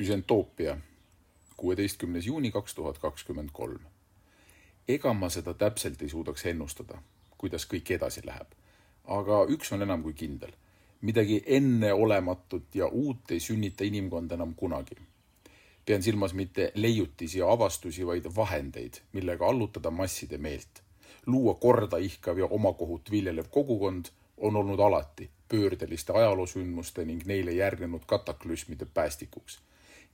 Düsentoopia, kuueteistkümnes juuni kaks tuhat kakskümmend kolm. ega ma seda täpselt ei suudaks ennustada, kuidas kõik edasi läheb. aga üks on enam kui kindel, midagi enneolematut ja uut ei sünnita inimkond enam kunagi. pean silmas mitte leiutisi ja avastusi, vaid vahendeid, millega allutada masside meelt. luua korda ihkav ja omakohut viljelev kogukond on olnud alati pöördeliste ajaloosündmuste ning neile järgnenud kataklüsmide päästikuks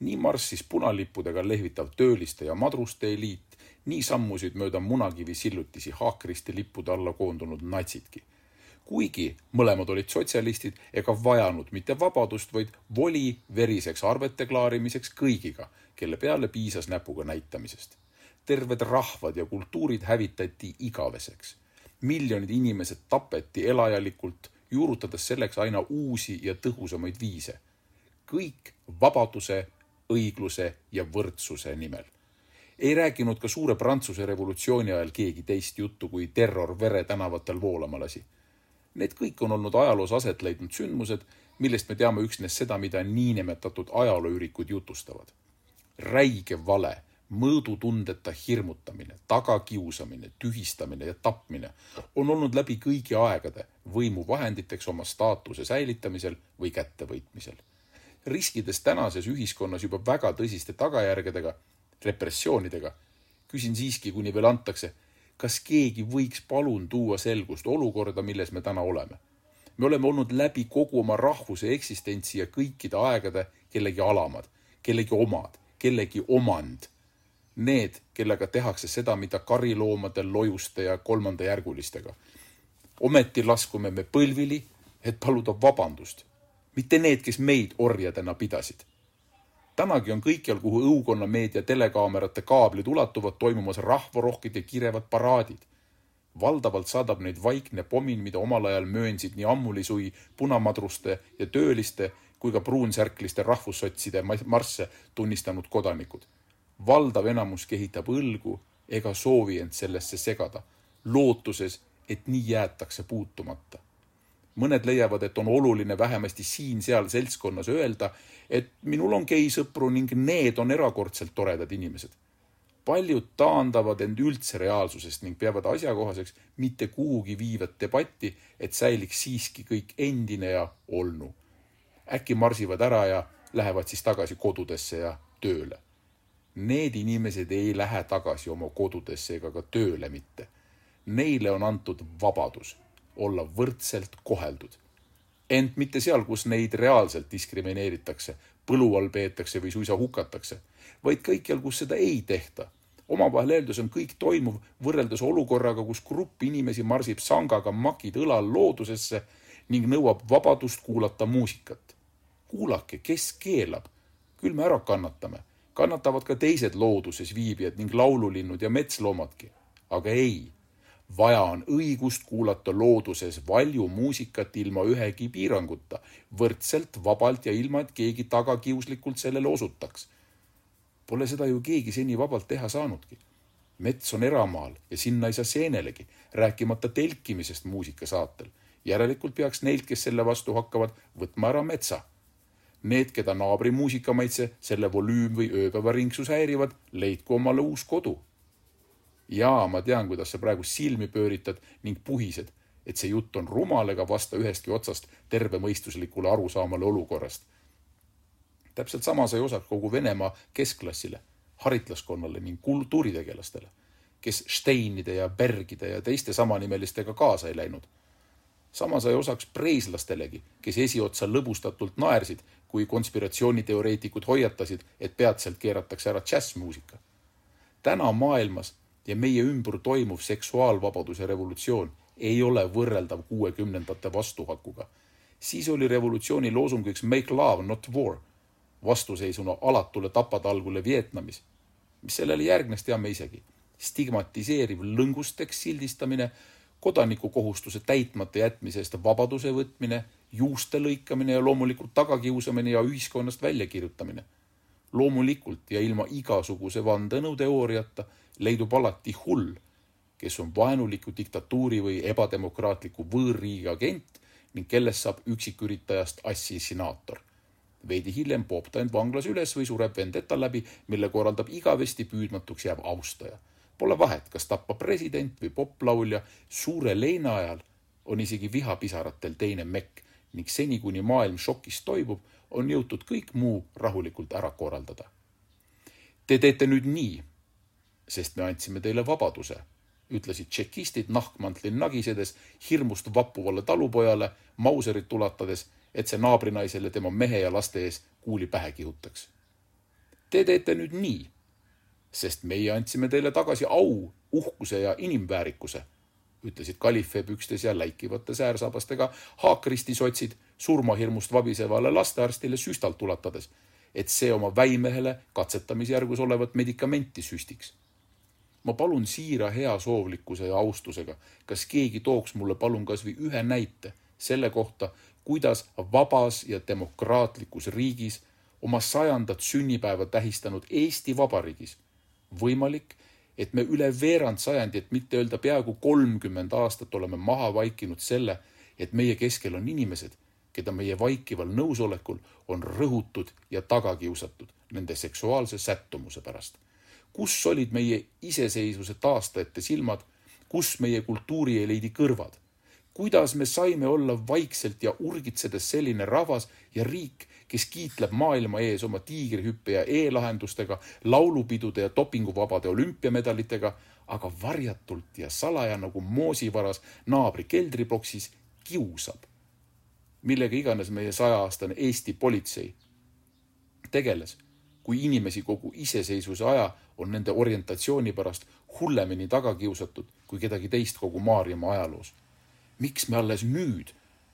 nii marssis punalippudega lehvitav tööliste ja madruste eliit, nii sammusid mööda munakivi sillutisi haakriste lippude alla koondunud natsidki. kuigi mõlemad olid sotsialistid ega vajanud mitte vabadust, vaid voli veriseks arvete klaarimiseks kõigiga, kelle peale piisas näpuga näitamisest. terved rahvad ja kultuurid hävitati igaveseks. miljonid inimesed tapeti elajalikult, juurutades selleks aina uusi ja tõhusamaid viise kõik vabaduse õigluse ja võrdsuse nimel. ei rääkinud ka suure Prantsuse revolutsiooni ajal keegi teist juttu, kui terror vere tänavatel voolama lasi. Need kõik on olnud ajaloos aset leidnud sündmused, millest me teame üksnes seda, mida niinimetatud ajalooürikud jutustavad. räige vale mõõdutundeta hirmutamine, tagakiusamine, tühistamine ja tapmine on olnud läbi kõigi aegade võimuvahenditeks oma staatuse säilitamisel või kättevõitmisel riskides tänases ühiskonnas juba väga tõsiste tagajärgedega, repressioonidega, küsin siiski, kuni veel antakse, kas keegi võiks palun tuua selgust olukorda, milles me täna oleme? me oleme olnud läbi kogu oma rahvuse eksistentsi ja kõikide aegade kellegi alamad, kellegi omad, kellegi omand. Need, kellega tehakse seda, mida kariloomadel, lojuste ja kolmandajärgulistega. ometi laskume me põlvili, et paluda vabandust mitte need, kes meid orjadena pidasid. tänagi on kõikjal, kuhu õukonnameedia telekaamerate kaablid ulatuvad, toimumas rahvarohked ja kirevad paraadid. valdavalt saadab neid vaikne pomin, mida omal ajal möönsid nii ammulisui, punamadruste ja tööliste kui ka pruunsärkliste rahvussotside marsse tunnistanud kodanikud. valdav enamus kehitab õlgu ega soovi end sellesse segada, lootuses, et nii jäetakse puutumata mõned leiavad, et on oluline vähemasti siin-seal seltskonnas öelda, et minul on geisõpru ning need on erakordselt toredad inimesed. paljud taandavad end üldse reaalsusest ning peavad asjakohaseks mitte kuhugi viivat debatti, et säiliks siiski kõik endine ja olnu. äkki marsivad ära ja lähevad siis tagasi kodudesse ja tööle. Need inimesed ei lähe tagasi oma kodudesse ega ka tööle mitte. Neile on antud vabadus olla võrdselt koheldud. ent mitte seal, kus neid reaalselt diskrimineeritakse, põlu all peetakse või suisa hukatakse, vaid kõikjal, kus seda ei tehta. omavahel öeldes on kõik toimuv võrreldes olukorraga, kus grupp inimesi marsib sangaga makid õlal loodusesse ning nõuab vabadust kuulata muusikat. kuulake, kes keelab, küll me ära kannatame, kannatavad ka teised looduses viibijad ning laululinnud ja metsloomadki, aga ei vaja on õigust kuulata looduses valju muusikat ilma ühegi piiranguta, võrdselt, vabalt ja ilma, et keegi tagakiuslikult sellele osutaks. Pole seda ju keegi seni vabalt teha saanudki. mets on eramaal ja sinna ei saa seenelegi, rääkimata telkimisest muusikasaatel. järelikult peaks neilt, kes selle vastu hakkavad, võtma ära metsa. Need, keda naabri muusikamaitse, selle volüüm või ööpäevaringsus häirivad, leidku omale uus kodu jaa, ma tean, kuidas sa praegu silmi pööritad ning puhised, et see jutt on rumal ega vasta ühestki otsast tervemõistuslikule arusaamale olukorrast. täpselt sama sai osaks kogu Venemaa keskklassile, haritlaskonnale ning kultuuritegelastele, kes Steinide ja Bergide ja teiste samanimelistega kaasa ei läinud. sama sai osaks preisllastelegi, kes esiotsa lõbustatult naersid, kui konspiratsiooniteoreetikud hoiatasid, et peatselt keeratakse ära džässmuusika täna maailmas ja meie ümber toimuv seksuaalvabaduse revolutsioon ei ole võrreldav kuuekümnendate vastuhakuga. siis oli revolutsiooni loosungiks Make love, not war, vastuseisuna alatule tapatalgule Vietnamis. mis sellele järgnes, teame isegi. stigmatiseeriv lõngusteks sildistamine, kodanikukohustuse täitmata jätmise eest vabaduse võtmine, juuste lõikamine ja loomulikult tagakiusamine ja ühiskonnast väljakirjutamine loomulikult ja ilma igasuguse vandenõuteooriata leidub alati hull, kes on vaenuliku diktatuuri või ebademokraatliku võõrriigi agent ning kellest saab üksiküritajast assassinaator. veidi hiljem poob ta end vanglas üles või sureb vendeta läbi, mille korraldab igavesti püüdmatuks jääv austaja. Pole vahet, kas tappa president või poplaulja, suure leina ajal on isegi vihapisaratel teine mekk ning seni, kuni maailm šokis toibub on jõutud kõik muu rahulikult ära korraldada. Te teete nüüd nii, sest me andsime teile vabaduse, ütlesid tšekistid nahkmantli nagisedes hirmust vappuvale talupojale mauserit ulatades, et see naabrinaisele tema mehe ja laste ees kuuli pähe kihutaks. Te teete nüüd nii, sest meie andsime teile tagasi au, uhkuse ja inimväärikuse ütlesid kalifeeb üksteise ja läikivate säärsabastega haakristisotsid surmahirmust vabisevale lastearstile süstalt ulatades, et see oma väimehele katsetamisjärgus olevat medikamenti süstiks. ma palun siira heasoovlikkuse ja austusega, kas keegi tooks mulle palun kasvõi ühe näite selle kohta, kuidas vabas ja demokraatlikus riigis oma sajandat sünnipäeva tähistanud Eesti Vabariigis võimalik, et me üle veerand sajandit, mitte öelda peaaegu kolmkümmend aastat oleme maha vaikinud selle, et meie keskel on inimesed keda meie vaikival nõusolekul on rõhutud ja tagakiusatud nende seksuaalse sättumuse pärast. kus olid meie iseseisvuse taastajate silmad, kus meie kultuurieliidi kõrvad? kuidas me saime olla vaikselt ja urgitsedes selline rahvas ja riik, kes kiitleb maailma ees oma tiigrihüppe ja e-lahendustega, laulupidude ja dopinguvabade olümpiamedalitega, aga varjatult ja salaja nagu moosivaras naabri keldriploksis kiusab millega iganes meie sajaaastane Eesti politsei tegeles, kui inimesi kogu iseseisvuse aja on nende orientatsiooni pärast hullemini taga kiusatud kui kedagi teist kogu Maarjamaa ajaloos. miks me alles nüüd,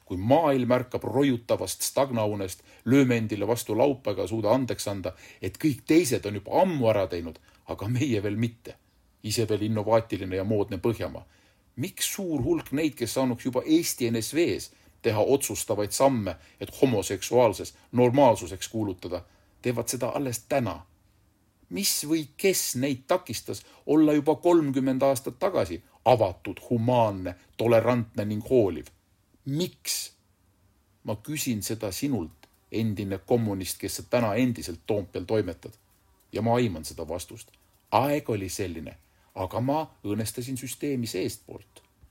kui maailm ärkab roiutavast stagnaunest, lööme endile vastu laupäega, suuda andeks anda, et kõik teised on juba ammu ära teinud, aga meie veel mitte. ise veel innovaatiline ja moodne Põhjamaa. miks suur hulk neid, kes saanuks juba Eesti NSV-s teha otsustavaid samme, et homoseksuaalses normaalsuseks kuulutada, teevad seda alles täna. mis või kes neid takistas olla juba kolmkümmend aastat tagasi avatud, humaanne, tolerantne ning hooliv? miks? ma küsin seda sinult, endine kommunist, kes sa täna endiselt Toompeal toimetad. ja ma aiman seda vastust. aeg oli selline, aga ma õõnestasin süsteemi seestpoolt